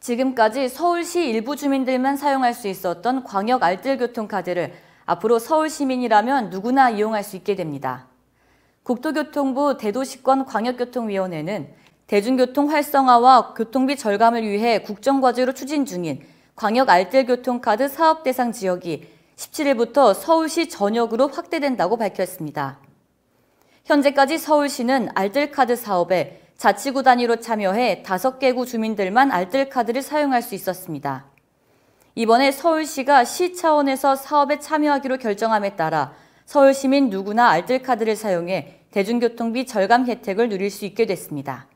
지금까지 서울시 일부 주민들만 사용할 수 있었던 광역 알뜰교통카드를 앞으로 서울 시민이라면 누구나 이용할 수 있게 됩니다. 국토교통부 대도시권 광역교통위원회는 대중교통 활성화와 교통비 절감을 위해 국정과제로 추진 중인 광역 알뜰교통카드 사업 대상 지역이 17일부터 서울시 전역으로 확대된다고 밝혔습니다. 현재까지 서울시는 알뜰카드 사업에 자치구 단위로 참여해 다섯 개구 주민들만 알뜰카드를 사용할 수 있었습니다. 이번에 서울시가 시 차원에서 사업에 참여하기로 결정함에 따라 서울시민 누구나 알뜰카드를 사용해 대중교통비 절감 혜택을 누릴 수 있게 됐습니다.